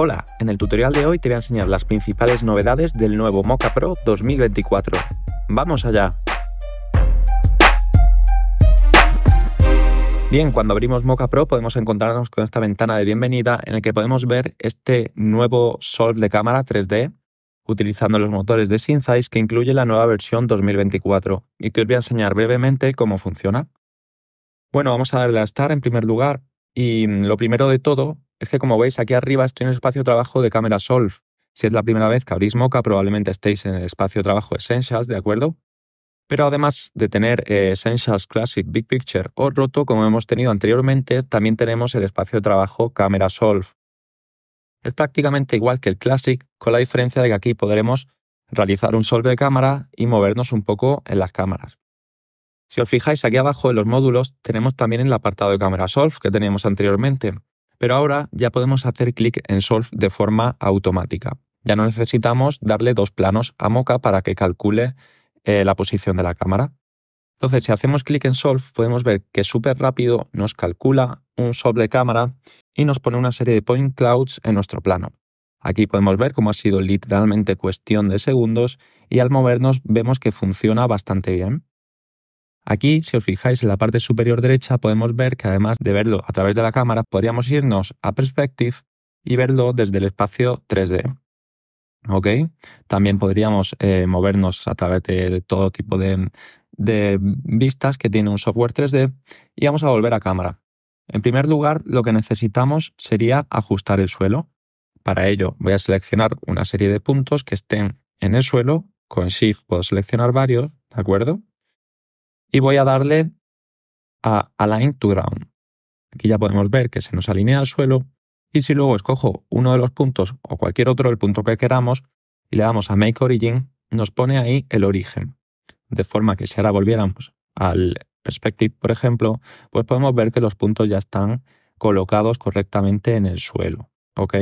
Hola, en el tutorial de hoy te voy a enseñar las principales novedades del nuevo Mocha Pro 2024. ¡Vamos allá! Bien, cuando abrimos Mocha Pro podemos encontrarnos con esta ventana de bienvenida en la que podemos ver este nuevo solve de cámara 3D utilizando los motores de Synthesize que incluye la nueva versión 2024 y que os voy a enseñar brevemente cómo funciona. Bueno, vamos a darle a Start en primer lugar y mm, lo primero de todo es que como veis aquí arriba estoy en el espacio de trabajo de cámara Solve. Si es la primera vez que abrís Mocha, probablemente estéis en el espacio de trabajo Essentials, ¿de acuerdo? Pero además de tener eh, Essentials Classic Big Picture o Roto, como hemos tenido anteriormente, también tenemos el espacio de trabajo cámara Solve. Es prácticamente igual que el Classic, con la diferencia de que aquí podremos realizar un solve de cámara y movernos un poco en las cámaras. Si os fijáis aquí abajo en los módulos tenemos también el apartado de cámara solve que teníamos anteriormente. Pero ahora ya podemos hacer clic en Solve de forma automática. Ya no necesitamos darle dos planos a Moca para que calcule eh, la posición de la cámara. Entonces, si hacemos clic en Solve, podemos ver que súper rápido nos calcula un Solve de cámara y nos pone una serie de point clouds en nuestro plano. Aquí podemos ver cómo ha sido literalmente cuestión de segundos y al movernos vemos que funciona bastante bien. Aquí, si os fijáis en la parte superior derecha, podemos ver que además de verlo a través de la cámara, podríamos irnos a Perspective y verlo desde el espacio 3D. ¿Ok? También podríamos eh, movernos a través de, todo tipo de vistas que tiene un software 3D y vamos a volver a cámara. En primer lugar, lo que necesitamos sería ajustar el suelo. Para ello voy a seleccionar una serie de puntos que estén en el suelo. Con Shift puedo seleccionar varios, ¿de acuerdo? y voy a darle a Align to Ground. Aquí ya podemos ver que se nos alinea al suelo y si luego escojo uno de los puntos o cualquier otro, del punto que queramos, y le damos a Make Origin, nos pone ahí el origen. De forma que si ahora volviéramos al Perspective, por ejemplo, pues podemos ver que los puntos ya están colocados correctamente en el suelo. ¿Ok?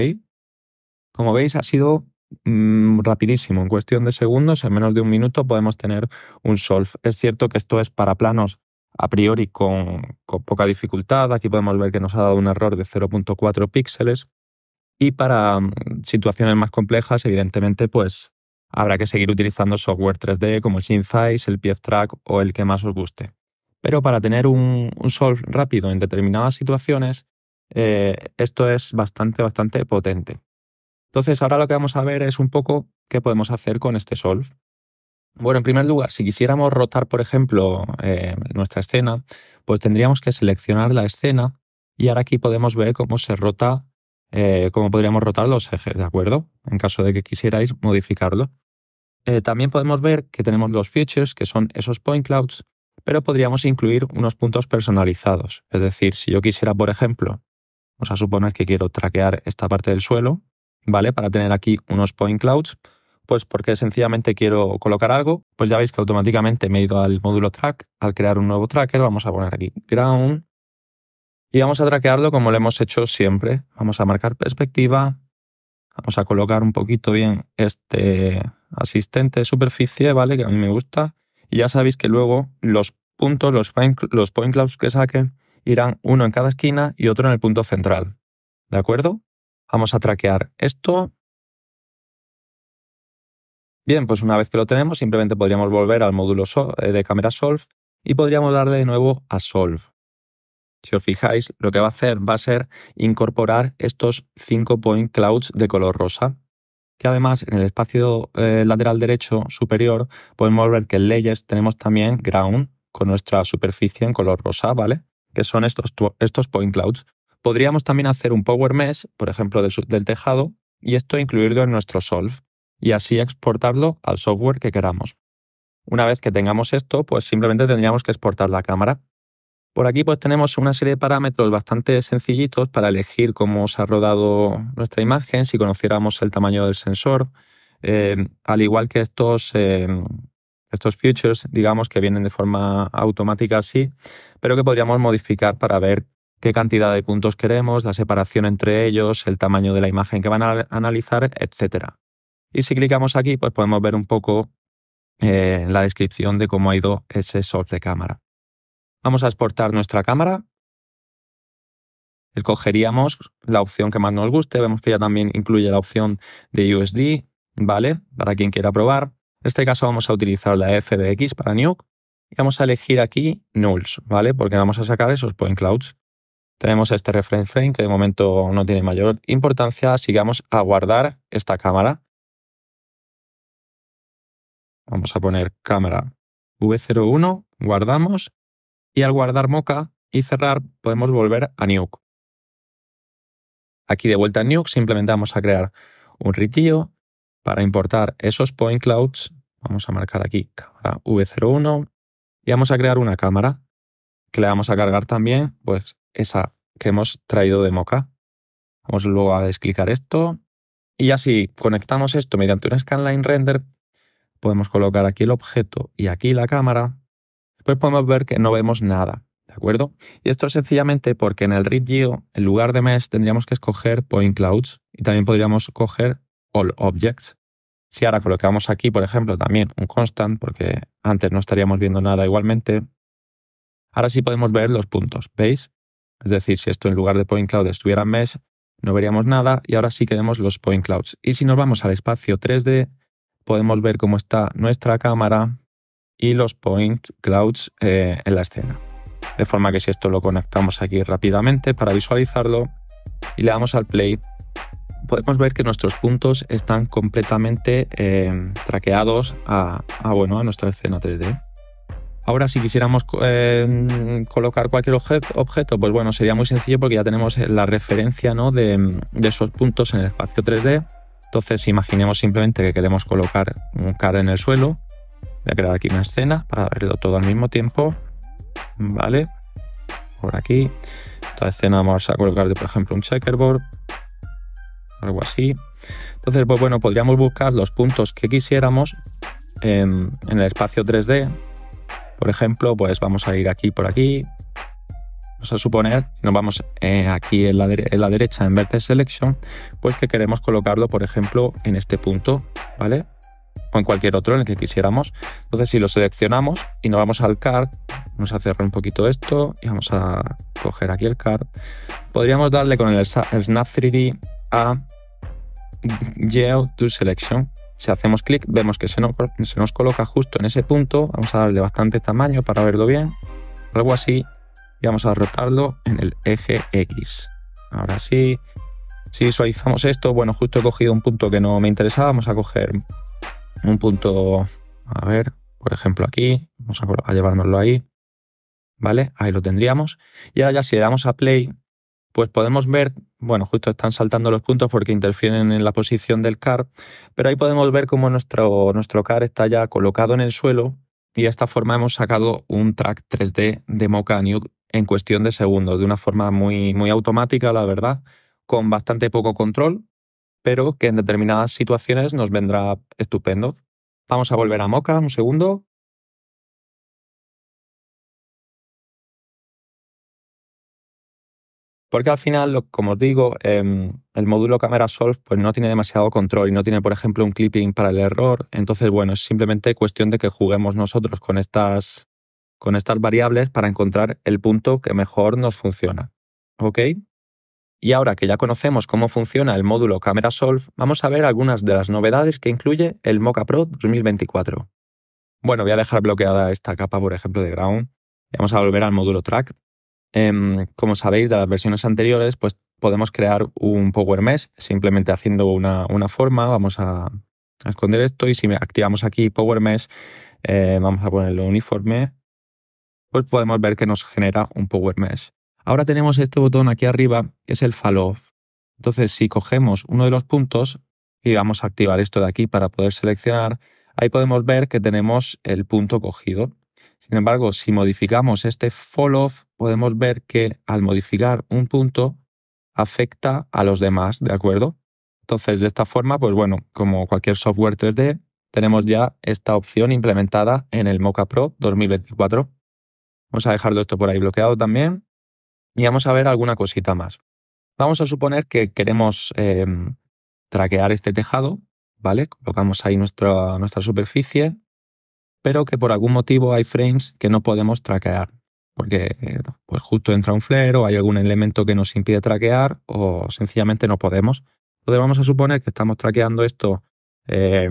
Como veis, ha sido Mm, rapidísimo, en cuestión de segundos, en menos de un minuto podemos tener un solve. Es cierto que esto es para planos a priori con, poca dificultad, aquí podemos ver que nos ha dado un error de 0.4 píxeles y para mm, situaciones más complejas, evidentemente, pues habrá que seguir utilizando software 3D como el Size, el PF Track o el que más os guste. Pero para tener un, solve rápido en determinadas situaciones, eh, esto es bastante, bastante potente. Entonces, ahora lo que vamos a ver es un poco qué podemos hacer con este solve. Bueno, en primer lugar, si quisiéramos rotar, por ejemplo, eh, nuestra escena, pues tendríamos que seleccionar la escena y ahora aquí podemos ver cómo se rota, eh, cómo podríamos rotar los ejes, ¿de acuerdo? En caso de que quisierais modificarlo. Eh, también podemos ver que tenemos los features, que son esos point clouds, pero podríamos incluir unos puntos personalizados. Es decir, si yo quisiera, por ejemplo, vamos a suponer que quiero traquear esta parte del suelo, ¿vale? Para tener aquí unos point clouds, pues porque sencillamente quiero colocar algo, pues ya veis que automáticamente me he ido al módulo track, al crear un nuevo tracker, vamos a poner aquí ground y vamos a traquearlo como lo hemos hecho siempre. Vamos a marcar perspectiva, vamos a colocar un poquito bien este asistente de superficie, ¿vale? Que a mí me gusta. Y ya sabéis que luego los puntos, los point, los point clouds que saquen, irán uno en cada esquina y otro en el punto central. ¿De acuerdo? Vamos a traquear esto. Bien, pues una vez que lo tenemos, simplemente podríamos volver al módulo eh, de cámara Solve y podríamos darle de nuevo a Solve. Si os fijáis, lo que va a hacer va a ser incorporar estos cinco point clouds de color rosa, que además en el espacio eh, lateral derecho superior podemos ver que en Layers tenemos también Ground con nuestra superficie en color rosa, ¿vale? Que son estos point clouds. Podríamos también hacer un Power Mesh, por ejemplo, del tejado, y esto incluirlo en nuestro Solve, y así exportarlo al software que queramos. Una vez que tengamos esto, pues simplemente tendríamos que exportar la cámara. Por aquí pues tenemos una serie de parámetros bastante sencillitos para elegir cómo se ha rodado nuestra imagen, si conociéramos el tamaño del sensor, eh, al igual que estos, eh, estos features, digamos, que vienen de forma automática así, pero que podríamos modificar para ver qué cantidad de puntos queremos, la separación entre ellos, el tamaño de la imagen que van a analizar, etc. Y si clicamos aquí, pues podemos ver un poco eh, la descripción de cómo ha ido ese soft de cámara. Vamos a exportar nuestra cámara. Escogeríamos la opción que más nos guste. Vemos que ya también incluye la opción de USD, ¿vale? Para quien quiera probar. En este caso vamos a utilizar la FBX para Nuke y vamos a elegir aquí Nulls, ¿vale? Porque vamos a sacar esos point clouds. Tenemos este reframe frame que de momento no tiene mayor importancia. Sigamos a guardar esta cámara. Vamos a poner cámara V01, guardamos y al guardar moca y cerrar podemos volver a Nuke. Aquí de vuelta a Nuke simplemente vamos a crear un ritillo para importar esos point clouds. Vamos a marcar aquí cámara V01 y vamos a crear una cámara que le vamos a cargar también pues esa que hemos traído de Moca Vamos luego a desclicar esto. Y así conectamos esto mediante un scanline render, podemos colocar aquí el objeto y aquí la cámara, pues podemos ver que no vemos nada. ¿De acuerdo? Y esto es sencillamente porque en el ReadGeo, en lugar de mesh, tendríamos que escoger Point Clouds y también podríamos escoger All Objects. Si ahora colocamos aquí, por ejemplo, también un constant, porque antes no estaríamos viendo nada igualmente, ahora sí podemos ver los puntos. ¿Veis? Es decir, si esto en lugar de point cloud estuviera en mesh, no veríamos nada y ahora sí que vemos los point clouds. Y si nos vamos al espacio 3D, podemos ver cómo está nuestra cámara y los point clouds eh, en la escena. De forma que si esto lo conectamos aquí rápidamente para visualizarlo y le damos al play, podemos ver que nuestros puntos están completamente eh, traqueados a, bueno, a nuestra escena 3D. Ahora, si quisiéramos eh, colocar cualquier objeto, pues bueno, sería muy sencillo porque ya tenemos eh, la referencia de, esos puntos en el espacio 3D. Entonces, imaginemos simplemente que queremos colocar un cara en el suelo. Voy a crear aquí una escena para verlo todo al mismo tiempo. Vale, por aquí. Esta escena vamos a colocar, por ejemplo, un checkerboard, algo así. Entonces, pues bueno, podríamos buscar los puntos que quisiéramos en, em, en el espacio 3D por ejemplo, pues vamos a ir aquí por aquí. Vamos a suponer, nos vamos eh, aquí en la, en la, derecha en de Selection, pues que queremos colocarlo, por ejemplo, en este punto, ¿vale? O en cualquier otro en el que quisiéramos. Entonces, si lo seleccionamos y nos vamos al card, vamos a cerrar un poquito esto y vamos a coger aquí el card, podríamos darle con el, Snap 3D a Geo to Selection, si hacemos clic, vemos que se nos, coloca justo en ese punto. Vamos a darle bastante tamaño para verlo bien. Algo así. Y vamos a rotarlo en el eje X. Ahora sí. Si visualizamos esto, bueno, justo he cogido un punto que no me interesaba. Vamos a coger un punto, a ver, por ejemplo aquí. Vamos a, a llevárnoslo ahí. ¿Vale? Ahí lo tendríamos. Y ahora ya si le damos a play, pues podemos ver, bueno, justo están saltando los puntos porque interfieren en la posición del car, pero ahí podemos ver cómo nuestro, nuestro car está ya colocado en el suelo y de esta forma hemos sacado un track 3D de Mocha Nuke en cuestión de segundos, de una forma muy, muy automática, la verdad, con bastante poco control, pero que en determinadas situaciones nos vendrá estupendo. Vamos a volver a Moca, un segundo. Porque al final, como os digo, em, el módulo Camera Solve pues no tiene demasiado control y no tiene, por ejemplo, un clipping para el error. Entonces, bueno, es simplemente cuestión de que juguemos nosotros con estas, con estas variables para encontrar el punto que mejor nos funciona. ¿Ok? Y ahora que ya conocemos cómo funciona el módulo Camera Solve, vamos a ver algunas de las novedades que incluye el Mocha Pro 2024. Bueno, voy a dejar bloqueada esta capa, por ejemplo, de Ground. Vamos a volver al módulo Track Em, como sabéis de las versiones anteriores, pues podemos crear un Power Mesh simplemente haciendo una, forma. Vamos a, esconder esto y si activamos aquí Power Mesh, eh, vamos a ponerlo uniforme, pues podemos ver que nos genera un Power Mesh. Ahora tenemos este botón aquí arriba que es el Falloff. Entonces, si cogemos uno de los puntos y vamos a activar esto de aquí para poder seleccionar, ahí podemos ver que tenemos el punto cogido. Sin embargo, si modificamos este falloff, podemos ver que al modificar un punto afecta a los demás, ¿de acuerdo? Entonces, de esta forma, pues bueno, como cualquier software 3D, tenemos ya esta opción implementada en el Mocha Pro 2024. Vamos a dejarlo esto por ahí bloqueado también y vamos a ver alguna cosita más. Vamos a suponer que queremos em, traquear este tejado, ¿vale? Colocamos ahí nuestra, nuestra superficie, pero que por algún motivo hay frames que no podemos traquear, porque pues justo entra un flare o hay algún elemento que nos impide traquear o sencillamente no podemos. Entonces vamos a suponer que estamos traqueando esto eh,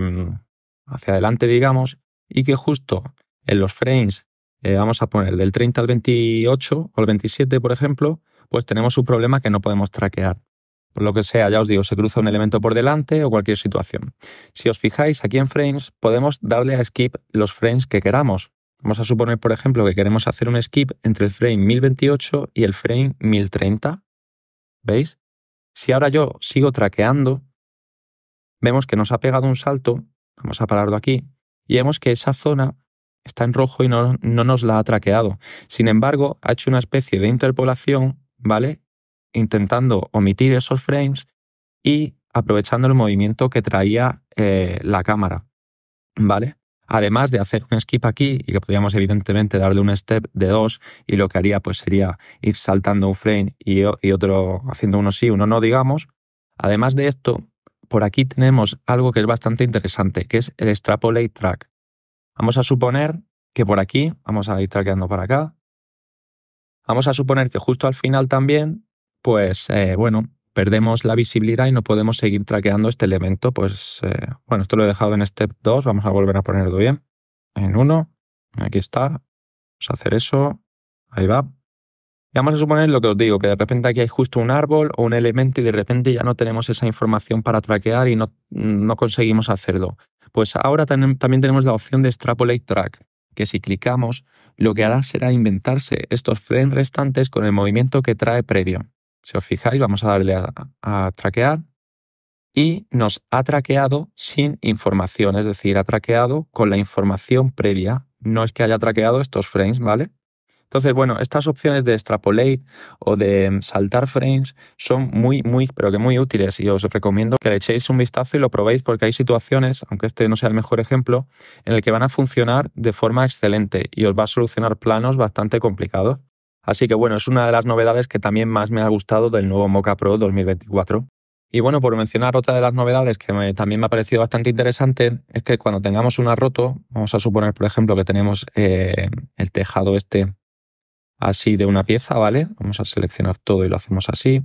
hacia adelante, digamos, y que justo en los frames, eh, vamos a poner del 30 al 28 o el 27, por ejemplo, pues tenemos un problema que no podemos traquear lo que sea, ya os digo, se cruza un elemento por delante o cualquier situación. Si os fijáis aquí en frames, podemos darle a skip los frames que queramos. Vamos a suponer, por ejemplo, que queremos hacer un skip entre el frame 1028 y el frame 1030. ¿Veis? Si ahora yo sigo traqueando, vemos que nos ha pegado un salto, vamos a pararlo aquí, y vemos que esa zona está en rojo y no, no, nos la ha traqueado. Sin embargo, ha hecho una especie de interpolación, ¿vale? intentando omitir esos frames y aprovechando el movimiento que traía eh, la cámara. ¿Vale? Además de hacer un skip aquí y que podríamos evidentemente darle un step de dos y lo que haría pues sería ir saltando un frame y, otro haciendo uno sí, uno no, digamos. Además de esto, por aquí tenemos algo que es bastante interesante, que es el extrapolate track. Vamos a suponer que por aquí, vamos a ir traqueando para acá, vamos a suponer que justo al final también pues eh, bueno, perdemos la visibilidad y no podemos seguir traqueando este elemento. Pues eh, bueno, esto lo he dejado en step 2, vamos a volver a ponerlo bien. En 1, aquí está, vamos a hacer eso, ahí va. Y vamos a suponer lo que os digo, que de repente aquí hay justo un árbol o un elemento y de repente ya no tenemos esa información para traquear y no, conseguimos hacerlo. Pues ahora también tenemos la opción de extrapolate track, que si clicamos, lo que hará será inventarse estos frames restantes con el movimiento que trae previo. Si os fijáis, vamos a darle a, a traquear y nos ha traqueado sin información, es decir, ha traqueado con la información previa. No es que haya traqueado estos frames, ¿vale? Entonces, bueno, estas opciones de extrapolate o de em, saltar frames son muy, muy, pero que muy útiles y os recomiendo que le echéis un vistazo y lo probéis porque hay situaciones, aunque este no sea el mejor ejemplo, en el que van a funcionar de forma excelente y os va a solucionar planos bastante complicados. Así que bueno, es una de las novedades que también más me ha gustado del nuevo Mocha Pro 2024. Y bueno, por mencionar otra de las novedades que también me ha parecido bastante interesante, es que cuando tengamos una roto, vamos a suponer, por ejemplo, que tenemos eh, el tejado este así de una pieza, ¿vale? Vamos a seleccionar todo y lo hacemos así.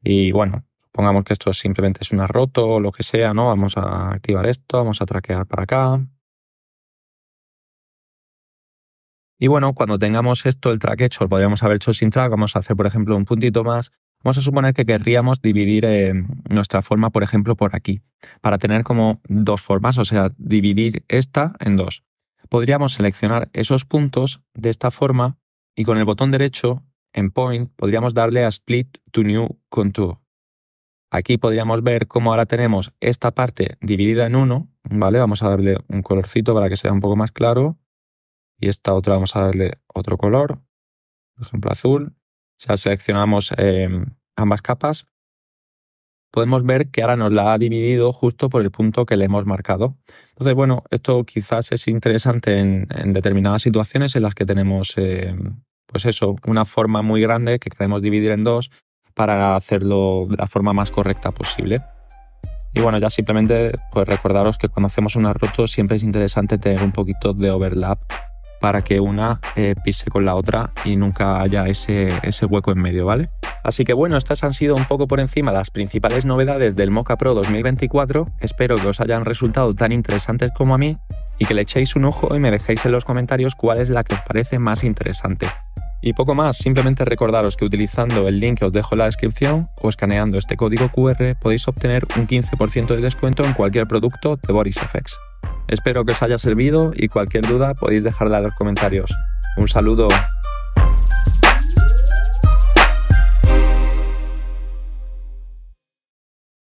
Y bueno, supongamos que esto simplemente es una roto o lo que sea, ¿no? Vamos a activar esto, vamos a traquear para acá, Y bueno, cuando tengamos esto, el track hecho, podríamos haber hecho sin track, vamos a hacer, por ejemplo, un puntito más. Vamos a suponer que querríamos dividir eh, nuestra forma, por ejemplo, por aquí, para tener como dos formas, o sea, dividir esta en dos. Podríamos seleccionar esos puntos de esta forma y con el botón derecho en Point podríamos darle a Split to New Contour. Aquí podríamos ver cómo ahora tenemos esta parte dividida en uno, ¿vale? Vamos a darle un colorcito para que sea un poco más claro y esta otra vamos a darle otro color, por ejemplo azul. Ya seleccionamos em, ambas capas. Podemos ver que ahora nos la ha dividido justo por el punto que le hemos marcado. Entonces, bueno, esto quizás es interesante en, determinadas situaciones en las que tenemos, em, pues eso, una forma muy grande que queremos dividir en dos para hacerlo de la forma más correcta posible. Y bueno, ya simplemente pues recordaros que cuando hacemos una roto siempre es interesante tener un poquito de overlap para que una eh, pise con la otra y nunca haya ese, ese hueco en medio, ¿vale? Así que bueno, estas han sido un poco por encima las principales novedades del Mocha Pro 2024. Espero que os hayan resultado tan interesantes como a mí y que le echéis un ojo y me dejéis en los comentarios cuál es la que os parece más interesante. Y poco más, simplemente recordaros que utilizando el link que os dejo en la descripción o escaneando este código QR podéis obtener un 15% de descuento en cualquier producto de Boris FX. Espero que os haya servido y cualquier duda podéis dejarla en los comentarios. Un saludo.